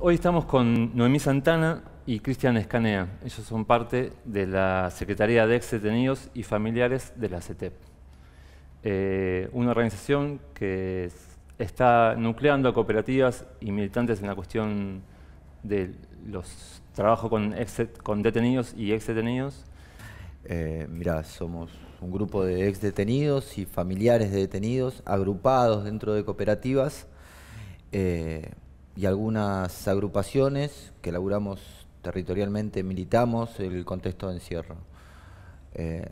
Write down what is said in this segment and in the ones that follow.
Hoy estamos con Noemí Santana y Cristian Escanea. Ellos son parte de la Secretaría de Ex-Detenidos y Familiares de la CETEP, eh, una organización que está nucleando a cooperativas y militantes en la cuestión de los trabajos con, con, detenidos y ex-detenidos. Eh, mira, somos un grupo de ex-detenidos y familiares de detenidos agrupados dentro de cooperativas. Eh, y algunas agrupaciones que laburamos territorialmente, militamos el contexto de encierro. Eh,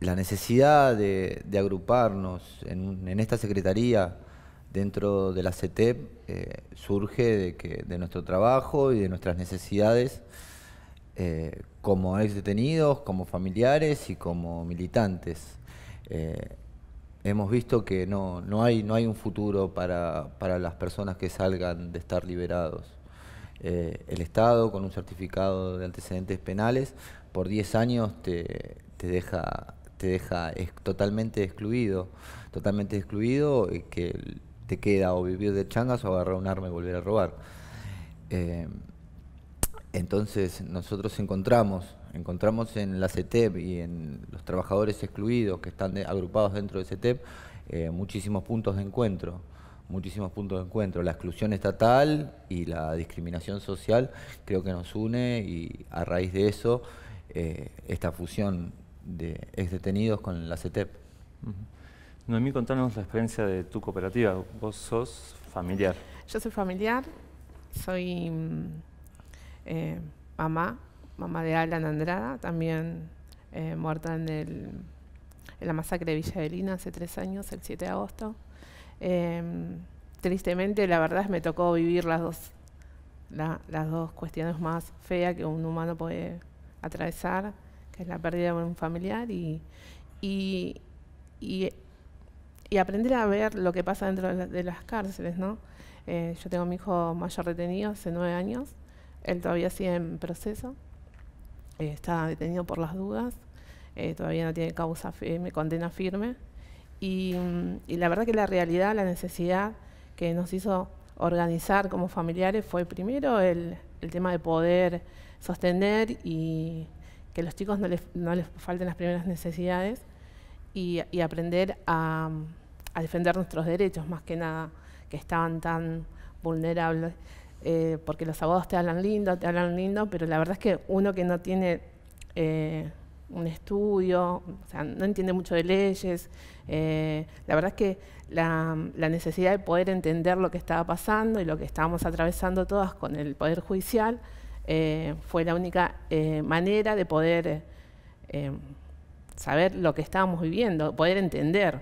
la necesidad de, agruparnos en, esta secretaría dentro de la CETEP eh, surge de, que, de nuestro trabajo y de nuestras necesidades eh, como ex detenidos, como familiares y como militantes hemos visto que no, no, hay, no hay un futuro para, las personas que salgan de estar liberados. Eh, el Estado, con un certificado de antecedentes penales, por 10 años te, deja, te deja es, totalmente excluido, totalmente excluido que te queda o vivir de changas o agarrar un arma y volver a robar. Eh, entonces nosotros encontramos encontramos en la CETEP y en los trabajadores excluidos que están agrupados dentro de CETEP eh, muchísimos puntos de encuentro, muchísimos puntos de encuentro. La exclusión estatal y la discriminación social creo que nos une y a raíz de eso eh, esta fusión de ex detenidos con la CETEP. Noemí, contanos la experiencia de tu cooperativa. Vos sos familiar. Yo soy familiar, soy mm, eh, mamá, mamá de Alan Andrada, también eh, muerta en, la masacre de Villa hace tres años, el 7 de agosto. Em, tristemente, la verdad, es me tocó vivir las dos, las dos cuestiones más feas que un humano puede atravesar, que es la pérdida de un familiar y, aprender a ver lo que pasa dentro de, las cárceles, ¿no? Eh, yo tengo a mi hijo mayor retenido hace nueve años, él todavía sigue en proceso. Eh, está detenido por las dudas, eh, todavía no tiene causa firme, eh, condena firme. Mm, y, la verdad que la realidad, la necesidad que nos hizo organizar como familiares fue primero el, tema de poder sostener y que los chicos no les, no les falten las primeras necesidades y, aprender a, a defender nuestros derechos más que nada, que estaban tan vulnerables. Eh, porque los abogados te hablan lindo, te hablan lindo, pero la verdad es que uno que no tiene eh, un estudio, no entiende mucho de leyes, eh, la verdad es que la, necesidad de poder entender lo que estaba pasando y lo que estábamos atravesando todas con el Poder Judicial fue la única manera de poder saber lo que estábamos viviendo, poder entender.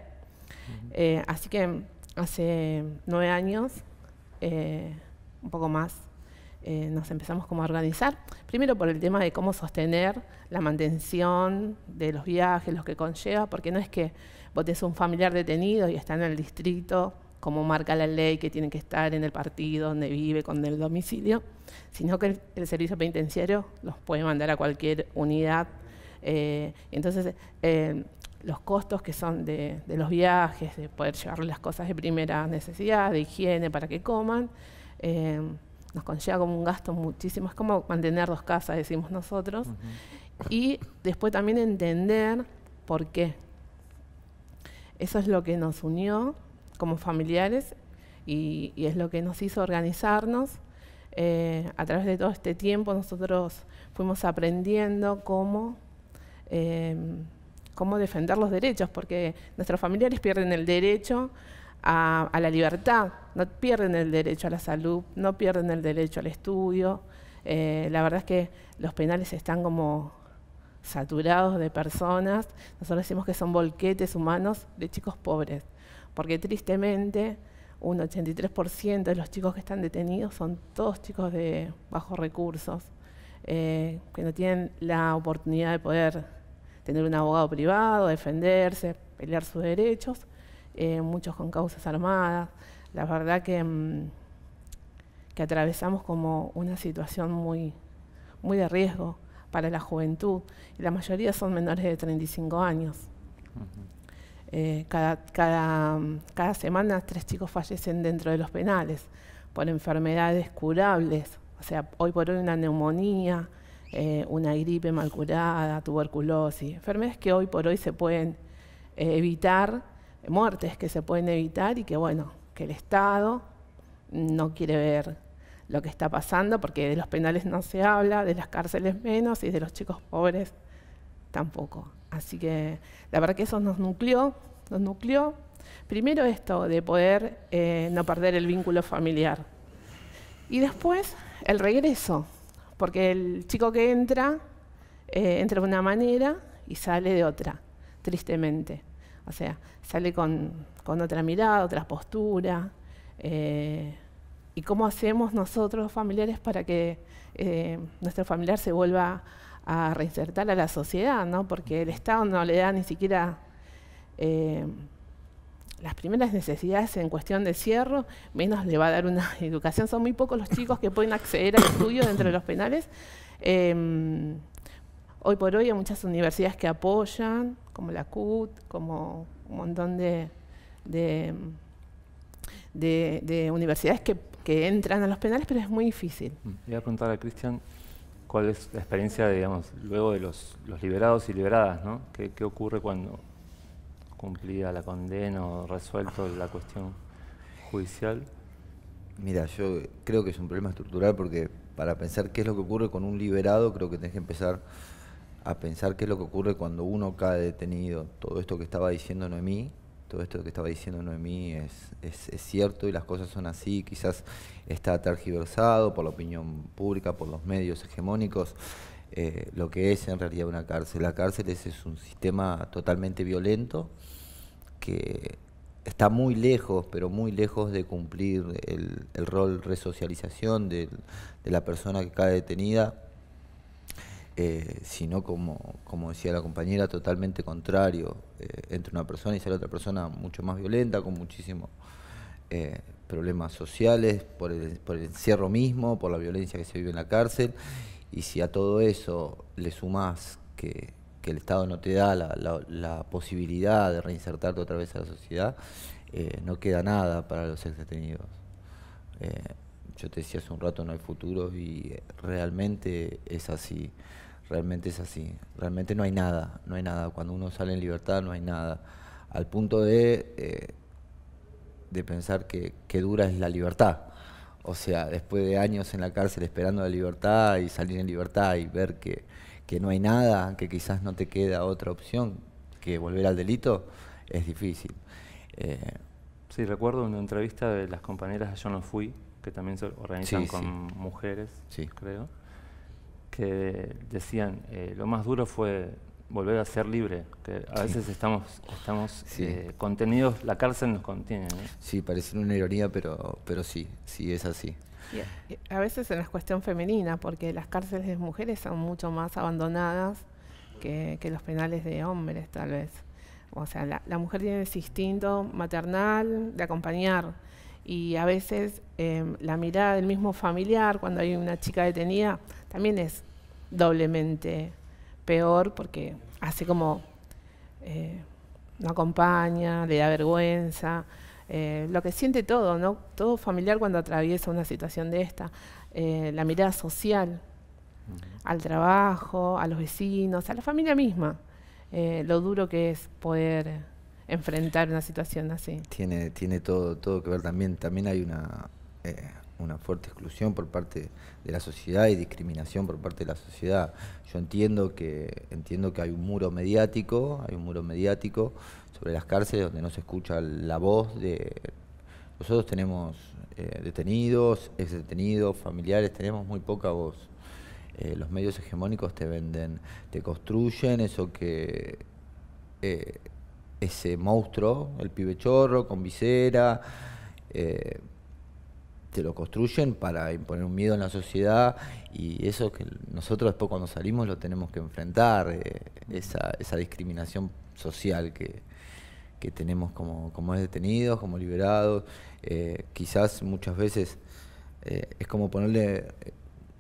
así que hace nueve años un poco más, eh, nos empezamos como a organizar, primero por el tema de cómo sostener la mantención de los viajes, los que conlleva, porque no es que vos tenés un familiar detenido y está en el distrito, como marca la ley que tiene que estar en el partido donde vive, con el domicilio, sino que el, servicio penitenciario los puede mandar a cualquier unidad. Eh, entonces, eh, los costos que son de, de, los viajes, de poder llevar las cosas de primera necesidad, de higiene para que coman, eh, nos conlleva como un gasto muchísimo, es como mantener dos casas, decimos nosotros, y después también entender por qué. Eso es lo que nos unió como familiares y, es lo que nos hizo organizarnos. Eh, a través de todo este tiempo nosotros fuimos aprendiendo cómo, eh, cómo defender los derechos, porque nuestros familiares pierden el derecho a, la libertad, no pierden el derecho a la salud, no pierden el derecho al estudio. Eh, la verdad es que los penales están como saturados de personas. Nosotros decimos que son bolquetes humanos de chicos pobres, porque tristemente un 83% de los chicos que están detenidos son todos chicos de bajos recursos, eh, que no tienen la oportunidad de poder tener un abogado privado, defenderse, pelear sus derechos. Eh, muchos con causas armadas. La verdad que, mm, que atravesamos como una situación muy, muy de riesgo para la juventud. Y la mayoría son menores de 35 años. Eh, cada, cada, mm, cada semana tres chicos fallecen dentro de los penales por enfermedades curables. O sea, hoy por hoy una neumonía, eh, una gripe mal curada, tuberculosis, enfermedades que hoy por hoy se pueden evitar muertes que se pueden evitar y que, bueno, que el Estado no quiere ver lo que está pasando, porque de los penales no se habla, de las cárceles menos y de los chicos pobres tampoco. Así que la verdad que eso nos nucleó, nos Primero esto de poder eh, no perder el vínculo familiar. Y después el regreso, porque el chico que entra, eh, entra de una manera y sale de otra, tristemente. O sea, sale con, otra mirada, otra postura. Eh, ¿Y cómo hacemos nosotros, familiares, para que eh, nuestro familiar se vuelva a reinsertar a la sociedad? ¿no? Porque el Estado no le da ni siquiera eh, las primeras necesidades en cuestión de cierro, menos le va a dar una educación. Son muy pocos los chicos que pueden acceder al estudio dentro de los penales. Em, hoy por hoy hay muchas universidades que apoyan, como la CUT, como un montón de, de, universidades que, entran a los penales, pero es muy difícil. Mm, voy a preguntar a Cristian cuál es la experiencia, digamos, luego de los, liberados y liberadas, ¿no? ¿Qué, ¿Qué, ocurre cuando cumplida la condena o resuelto la cuestión judicial? Mira, yo creo que es un problema estructural porque para pensar qué es lo que ocurre con un liberado creo que tenés que empezar a pensar qué es lo que ocurre cuando uno cae detenido. Todo esto que estaba diciendo Noemí, todo esto que estaba diciendo Noemí es, es, cierto y las cosas son así, quizás está tergiversado por la opinión pública, por los medios hegemónicos, eh, lo que es en realidad una cárcel. La cárcel es, un sistema totalmente violento que está muy lejos, pero muy lejos de cumplir el, el rol resocialización de, de la persona que cae detenida eh, sino como, como decía la compañera, totalmente contrario eh, entre una persona y ser otra persona mucho más violenta, con muchísimos eh, problemas sociales, por el, por el encierro mismo, por la violencia que se vive en la cárcel. Y si a todo eso le sumás que, el Estado no te da la, la, posibilidad de reinsertarte otra vez a la sociedad, no queda nada para los ex detenidos yo te decía hace un rato no hay futuro y realmente es así, realmente es así, realmente no hay nada, no hay nada, cuando uno sale en libertad no hay nada, al punto de, eh, de pensar que, dura es la libertad, o sea, después de años en la cárcel esperando la libertad y salir en libertad y ver que, no hay nada, que quizás no te queda otra opción que volver al delito, es difícil. Eh, Sí, recuerdo una entrevista de las compañeras de Yo No Fui, que también se organizan con mujeres, creo, que decían, eh, lo más duro fue volver a ser libre, que a veces estamos, estamos eh, contenidos, la cárcel nos contiene. Sí, parece una ironía, pero, pero sí, sí es así. a, veces en la cuestión femenina, porque las cárceles de mujeres son mucho más abandonadas que los penales de hombres, tal vez. O sea, la, mujer tiene ese instinto maternal de acompañar y a veces em, la mirada del mismo familiar cuando hay una chica detenida también es doblemente peor porque hace como eh, no acompaña, le da vergüenza, eh, lo que siente todo, ¿no? Todo familiar cuando atraviesa una situación de esta, eh, la mirada social al trabajo, a los vecinos, a la familia misma. Eh, lo duro que es poder enfrentar una situación así. Tiene, tiene todo, todo que ver también. También hay una, eh, una fuerte exclusión por parte de la sociedad y discriminación por parte de la sociedad. Yo entiendo que, entiendo que hay un muro mediático, hay un muro mediático sobre las cárceles donde no se escucha la voz de nosotros tenemos eh, detenidos, familiares, tenemos muy poca voz. Eh, los medios hegemónicos te venden, te construyen eso que eh, ese monstruo, el pibe chorro con visera, eh, te lo construyen para imponer un miedo en la sociedad y eso que nosotros después cuando salimos lo tenemos que enfrentar, esa, discriminación social que, que tenemos como, como detenidos, como liberados, quizás muchas veces es como ponerle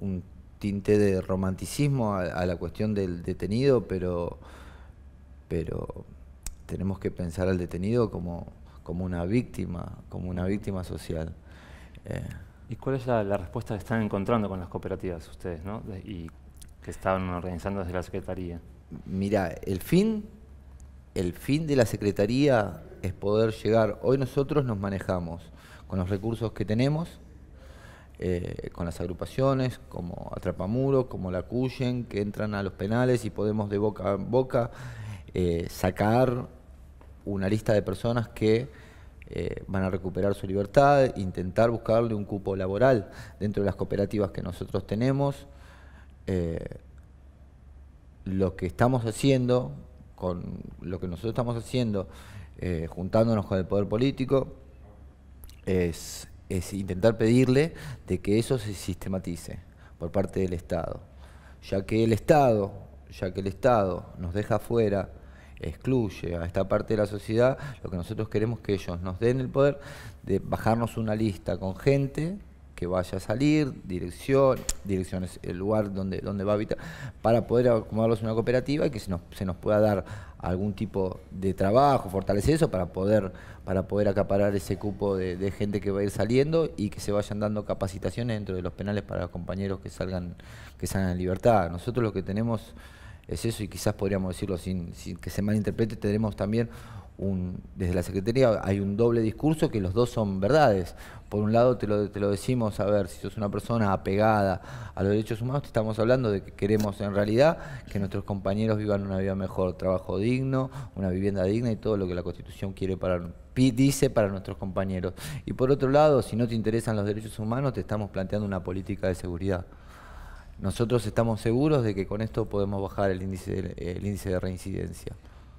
un tinte de romanticismo a, la cuestión del detenido, pero, pero tenemos que pensar al detenido como, como una víctima, como una víctima social. Eh. ¿Y cuál es la, respuesta que están encontrando con las cooperativas ustedes, y que estaban organizando desde la Secretaría? Mira, el fin, el fin de la Secretaría es poder llegar. Hoy nosotros nos manejamos con los recursos que tenemos, eh, con las agrupaciones como Atrapamuro, como La Cuyen, que entran a los penales y podemos de boca en boca eh, sacar una lista de personas que eh, van a recuperar su libertad, intentar buscarle un cupo laboral dentro de las cooperativas que nosotros tenemos. lo que estamos haciendo, con lo que nosotros estamos haciendo, juntándonos con el poder político, es es intentar pedirle de que eso se sistematice por parte del Estado, ya que el Estado, ya que el Estado nos deja fuera, excluye a esta parte de la sociedad, lo que nosotros queremos que ellos nos den el poder de bajarnos una lista con gente que vaya a salir, dirección, dirección es el lugar donde, donde va a habitar, para poder acomodarlos en una cooperativa y que se nos, se nos pueda dar algún tipo de trabajo, fortalecer eso para poder, para poder acaparar ese cupo de, gente que va a ir saliendo y que se vayan dando capacitaciones dentro de los penales para compañeros que salgan, que salgan en libertad. Nosotros lo que tenemos es eso y quizás podríamos decirlo sin, sin que se malinterprete, tenemos también desde la Secretaría hay un doble discurso que los dos son verdades. Por un lado te lo, te lo decimos, a ver, si sos una persona apegada a los derechos humanos, te estamos hablando de que queremos en realidad que nuestros compañeros vivan una vida mejor, trabajo digno, una vivienda digna y todo lo que la Constitución quiere para dice para nuestros compañeros. Y por otro lado, si no te interesan los derechos humanos, te estamos planteando una política de seguridad. Nosotros estamos seguros de que con esto podemos bajar el índice el índice de reincidencia.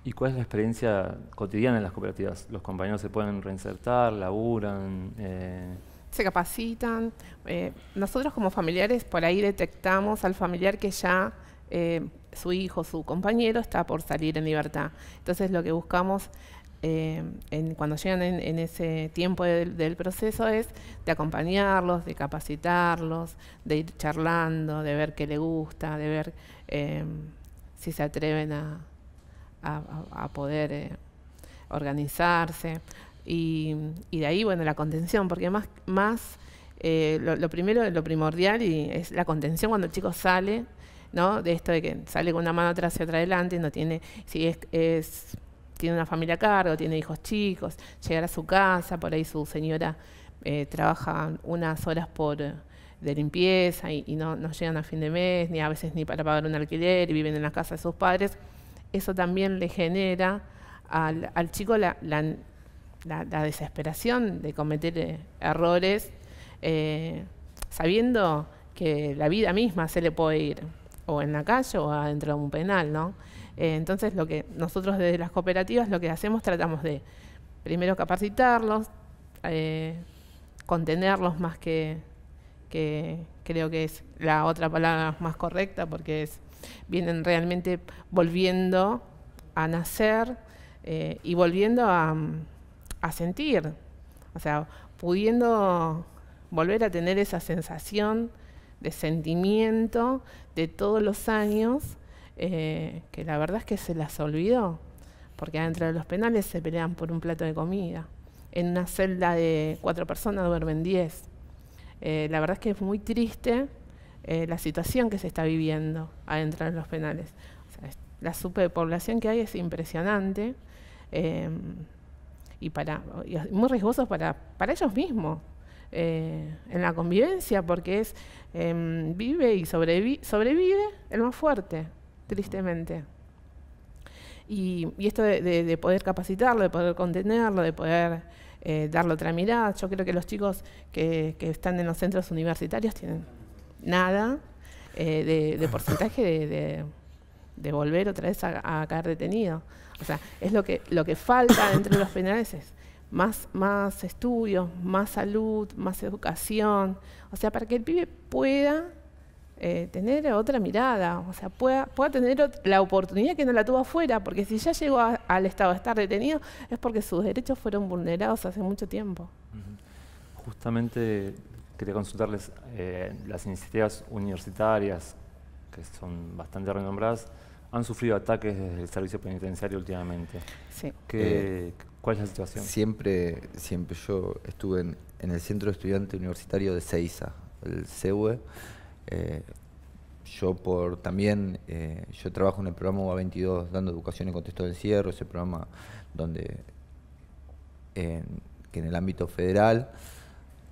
¿Y cuál es la experiencia cotidiana en las cooperativas? ¿Los compañeros se pueden reinsertar, laburan? Eh? Se capacitan. Eh, nosotros como familiares por ahí detectamos al familiar que ya eh, su hijo, su compañero está por salir en libertad. Entonces lo que buscamos en, cuando llegan en, ese tiempo del, del, proceso es de acompañarlos, de capacitarlos, de ir charlando, de ver qué le gusta, de ver si se atreven a a, poder eh, organizarse. Y, de ahí, bueno, la contención, porque más, más eh, lo, primero, lo primordial y es la contención cuando el chico sale, ¿no? De esto de que sale con una mano atrás y otra adelante, no tiene, si es, tiene una familia a cargo, tiene hijos chicos, llegar a su casa, por ahí su señora eh, trabaja unas horas por de limpieza y, y no, no, llegan a fin de mes, ni a veces ni para pagar un alquiler, y viven en la casa de sus padres eso también le genera al, chico la, desesperación de cometer eh, errores, eh, sabiendo que la vida misma se le puede ir, o en la calle o adentro de un penal, ¿no? Eh, entonces, lo que nosotros desde las cooperativas lo que hacemos, tratamos de primero capacitarlos, contenerlos más que, que creo que es la otra palabra más correcta, porque es vienen realmente volviendo a nacer eh, y volviendo a, sentir, o sea, pudiendo volver a tener esa sensación de sentimiento de todos los años, eh, que la verdad es que se las olvidó, porque adentro de los penales se pelean por un plato de comida. En una celda de cuatro personas duermen diez. Eh, la verdad es que es muy triste eh, la situación que se está viviendo adentro de los penales. la superpoblación que hay es impresionante em, y, para, muy riesgoso para, para ellos mismos. Eh, en la convivencia, porque es em, vive y sobrevive el más fuerte, tristemente. Y, y esto de, poder capacitarlo, de poder contenerlo, de poder eh, darle otra mirada, yo creo que los chicos que están en los centros universitarios tienen nada eh, de, porcentaje de, volver otra vez a, caer detenido. O sea, es lo que, lo que falta dentro de los penales es más, más estudios, más salud, más educación. O sea, para que el pibe pueda eh, tener otra mirada, o sea, pueda, pueda tener la oportunidad que no la tuvo afuera, porque si ya llegó al estado de estar detenido es porque sus derechos fueron vulnerados hace mucho tiempo. Justamente quería consultarles eh, las iniciativas universitarias, que son bastante renombradas, han sufrido ataques desde el servicio penitenciario últimamente. Eh, ¿Cuál es la situación? Siempre, siempre yo estuve en, el Centro Estudiante Universitario de Ceiza, el CEUE. Eh, yo por también, yo trabajo en el programa UA22 dando educación en contexto del cierre ese programa donde, que en el ámbito federal,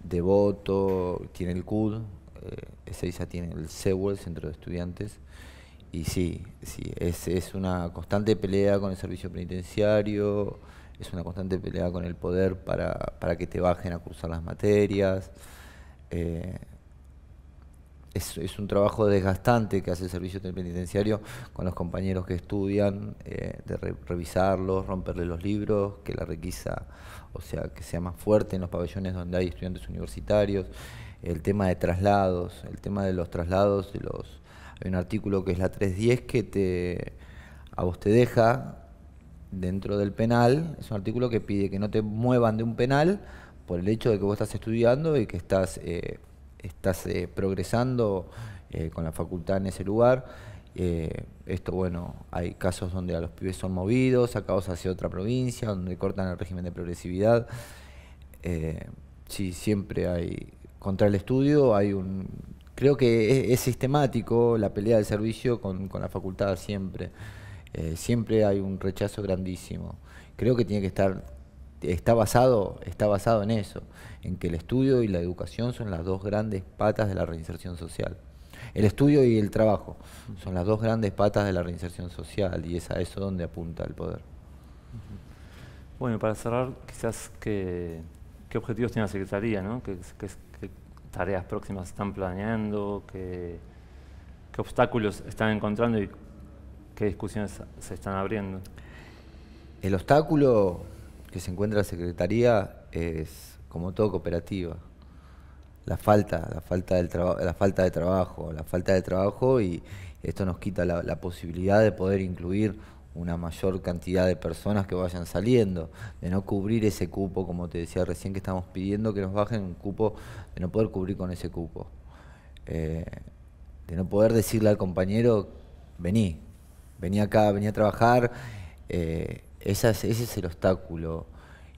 Devoto, tiene el CUD, eh, tiene el CEU, el Centro de Estudiantes, y sí, sí es, es, una constante pelea con el servicio penitenciario, es una constante pelea con el poder para, que te bajen a cursar las materias. Eh, es, un trabajo desgastante que hace el servicio penitenciario con los compañeros que estudian, eh, de revisarlos, romperle los libros, que la requisa o sea, que sea más fuerte en los pabellones donde hay estudiantes universitarios, el tema de traslados, el tema de los traslados, hay un artículo que es la 310 que te, a vos te deja dentro del penal, es un artículo que pide que no te muevan de un penal por el hecho de que vos estás estudiando y que estás, eh, estás eh, progresando eh, con la facultad en ese lugar. Eh, esto, bueno, hay casos donde a los pibes son movidos, sacados hacia otra provincia, donde cortan el régimen de progresividad. Eh, sí, siempre hay, contra el estudio hay un... Creo que es, sistemático la pelea del servicio con, la facultad siempre. Eh, siempre hay un rechazo grandísimo. Creo que tiene que estar, está basado, está basado en eso, en que el estudio y la educación son las dos grandes patas de la reinserción social el estudio y el trabajo. Son las dos grandes patas de la reinserción social y es a eso donde apunta el poder. Bueno, para cerrar, quizás qué objetivos tiene la Secretaría, ¿no? ¿Qué, tareas próximas están planeando? ¿Qué, ¿Qué obstáculos están encontrando y qué discusiones se están abriendo? El obstáculo que se encuentra la Secretaría es, como todo cooperativa, la falta, la falta, del la falta de trabajo, la falta de trabajo y esto nos quita la, posibilidad de poder incluir una mayor cantidad de personas que vayan saliendo, de no cubrir ese cupo, como te decía recién, que estamos pidiendo que nos bajen un cupo, de no poder cubrir con ese cupo, eh, de no poder decirle al compañero, vení, vení acá, vení a trabajar, eh, ese es el obstáculo.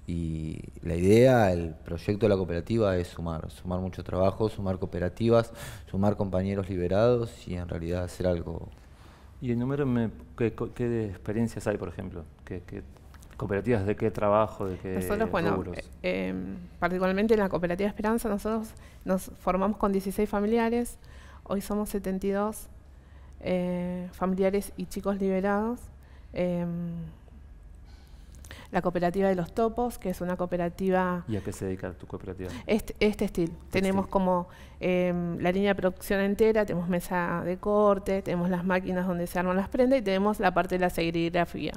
Y la idea, el proyecto de la cooperativa es sumar, sumar mucho trabajo, sumar cooperativas, sumar compañeros liberados y en realidad hacer algo. Y enumérame qué, qué experiencias hay, por ejemplo, qué, cooperativas de qué trabajo, de qué Nosotros, bueno, eh, em, particularmente en la cooperativa Esperanza, nosotros nos formamos con 16 familiares, hoy somos 72 eh, familiares y chicos liberados. Em, la cooperativa de los topos, que es una cooperativa... ¿Y a qué se dedica tu cooperativa? Este, estilo. Tenemos como em, la línea de producción entera, tenemos mesa de corte, tenemos las máquinas donde se arman las prendas y tenemos la parte de la serigrafía.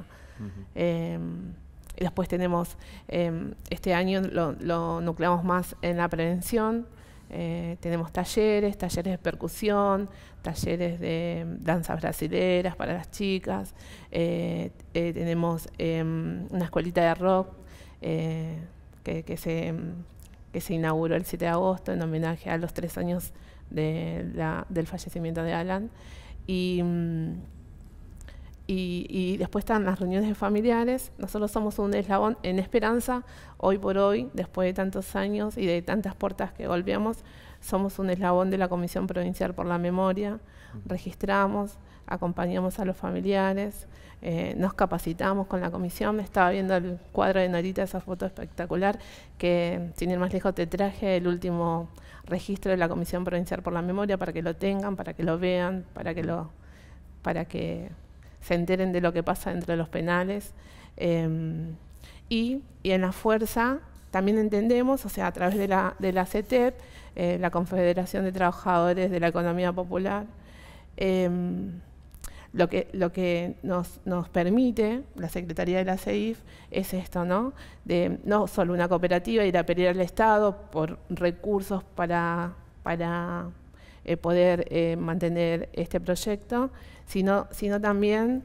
Em, y después tenemos, em, este año lo, nucleamos más en la prevención, eh, tenemos talleres, talleres de percusión, talleres de danzas brasileras para las chicas, eh, eh, tenemos em, una escuelita de rock que, se, se inauguró el 7 de agosto en homenaje a los tres años del fallecimiento de Alan. Mm, y, después están las reuniones de familiares. Nosotros somos un eslabón en esperanza, hoy por hoy, después de tantos años y de tantas puertas que golpeamos, somos un eslabón de la Comisión Provincial por la Memoria, registramos, acompañamos a los familiares, eh, nos capacitamos con la comisión. Estaba viendo el cuadro de Norita, esa foto espectacular, que sin ir más lejos te traje el último registro de la Comisión Provincial por la Memoria para que lo tengan, para que lo vean, para que lo... para que se enteren de lo que pasa dentro de los penales. Em, y, en la fuerza también entendemos, o sea, a través de la, de la CETEP, eh, la Confederación de Trabajadores de la Economía Popular, em, lo que, lo que nos, permite la Secretaría de la CEIF es esto, ¿no? De no solo una cooperativa ir a pedir al Estado por recursos para, eh, poder eh, mantener este proyecto, sino, también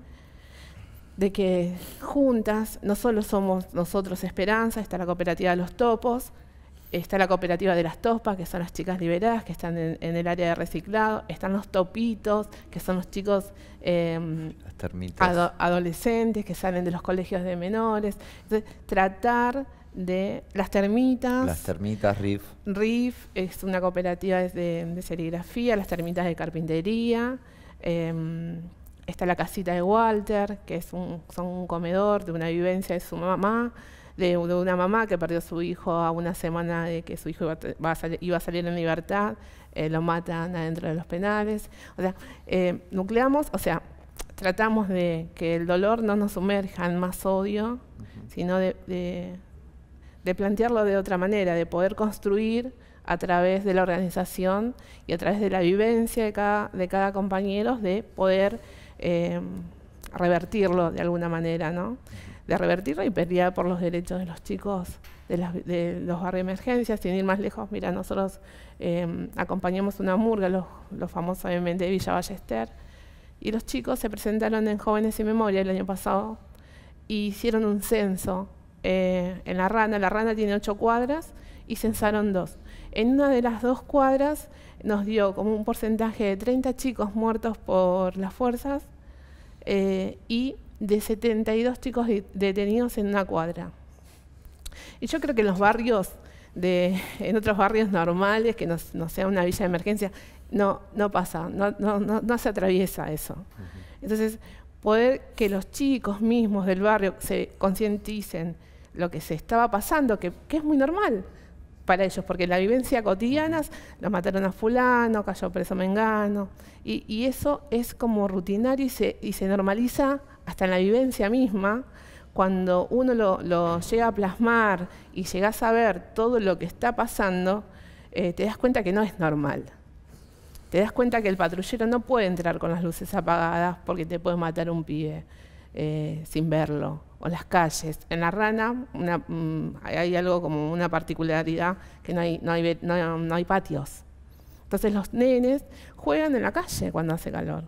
de que juntas no solo somos nosotros Esperanza, está la cooperativa de los topos, está la cooperativa de las topas, que son las chicas liberadas, que están en, el área de reciclado, están los topitos, que son los chicos em, adolescentes que salen de los colegios de menores. tratar de las termitas. Las termitas, RIF. RIF es una cooperativa de serigrafía, las termitas de carpintería. Em, está la casita de Walter, que es un, son comedor de una vivencia de su mamá, de, una mamá que perdió a su hijo a una semana de que su hijo iba, a, salir en libertad, eh, lo matan adentro de los penales. O sea, eh, nucleamos, o sea, tratamos de que el dolor no nos sumerja en más odio, sino de plantearlo de otra manera, de poder construir a través de la organización y a través de la vivencia de cada, de cada compañero de poder eh, revertirlo de alguna manera, ¿no? De revertirlo y pelear por los derechos de los chicos de, los barrios de emergencia, sin ir más lejos, mira, nosotros eh, acompañamos una murga, los, los famosos de Villa Ballester, y los chicos se presentaron en Jóvenes y Memoria el año pasado y e hicieron un censo eh, en la rana. La rana tiene ocho cuadras y censaron dos en una de las dos cuadras nos dio como un porcentaje de 30 chicos muertos por las fuerzas eh, y de 72 chicos detenidos en una cuadra. Y yo creo que en los barrios, en otros barrios normales, que no, sea una villa de emergencia, no, no pasa, no, se atraviesa eso. Entonces, poder que los chicos mismos del barrio se concienticen lo que se estaba pasando, que es muy normal para ellos, porque la vivencia cotidiana lo mataron a fulano, cayó preso Mengano, y, y eso es como rutinario y se, y se, normaliza hasta en la vivencia misma, cuando uno lo, llega a plasmar y llegas a ver todo lo que está pasando, eh, te das cuenta que no es normal. Te das cuenta que el patrullero no puede entrar con las luces apagadas porque te puede matar un pibe eh, sin verlo o las calles. En la rana una, mm, hay algo como una particularidad que no hay, no hay, no, hay patios. Entonces los nenes juegan en la calle cuando hace calor.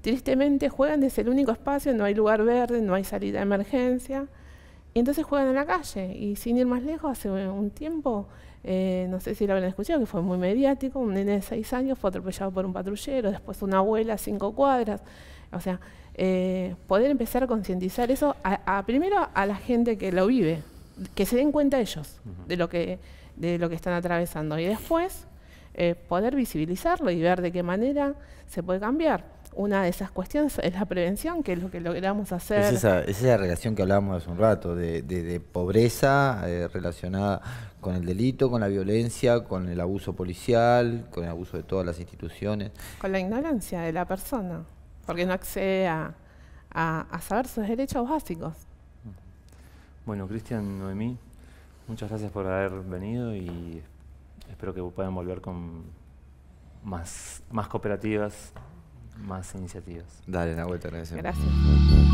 Tristemente juegan desde el único espacio, no hay lugar verde, no hay salida de emergencia. Y entonces juegan en la calle. Y sin ir más lejos, hace un tiempo, eh, no sé si lo habrán escuchado, que fue muy mediático, un nene de seis años fue atropellado por un patrullero, después una abuela cinco cuadras. O sea, eh, poder empezar a concientizar eso a, primero a la gente que lo vive, que se den cuenta ellos de, lo que, de lo que están atravesando y después eh, poder visibilizarlo y ver de qué manera se puede cambiar. Una de esas cuestiones es la prevención, que es lo que logramos hacer. esa, es la relación que hablábamos hace un rato, de, pobreza eh, relacionada con el delito, con la violencia, con el abuso policial, con el abuso de todas las instituciones. Con la ignorancia de la persona porque no accede a, saber sus derechos básicos. Bueno, Cristian, Noemí, muchas gracias por haber venido y espero que puedan volver con más, más cooperativas, más iniciativas. Dale, la vuelta. Gracias.